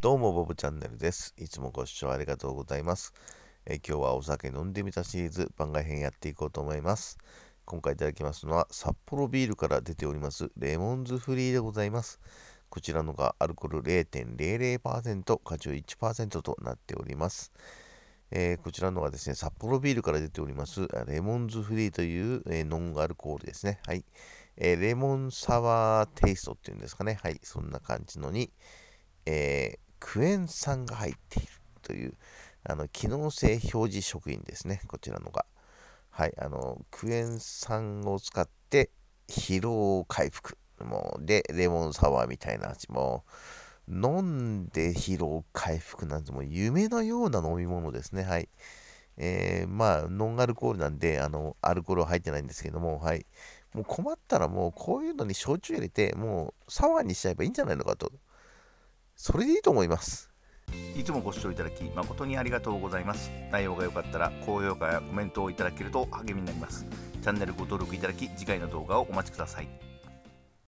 どうも、ボブチャンネルです。いつもご視聴ありがとうございます。え今日はお酒飲んでみたシリーズ番外編やっていこうと思います。今回いただきますのは、札幌ビールから出ております、レモンズフリーでございます。こちらのがアルコール0.00%、果汁1%となっております。えー、こちらのがですね、札幌ビールから出ております、レモンズフリーという、えー、ノンアルコールですね。はい。えー、レモンサワーテイストっていうんですかね。はい。そんな感じのに、えー、クエン酸が入っているというあの機能性表示食品ですねこちらのがはいあのクエン酸を使って疲労回復もうでレモンサワーみたいな味も飲んで疲労回復なんてもう夢のような飲み物ですねはいえー、まあノンアルコールなんであのアルコールは入ってないんですけどもはいもう困ったらもうこういうのに焼酎入れてもうサワーにしちゃえばいいんじゃないのかとそれでいいと思いますいつもご視聴いただき誠にありがとうございます内容が良かったら高評価やコメントをいただけると励みになりますチャンネルご登録いただき次回の動画をお待ちください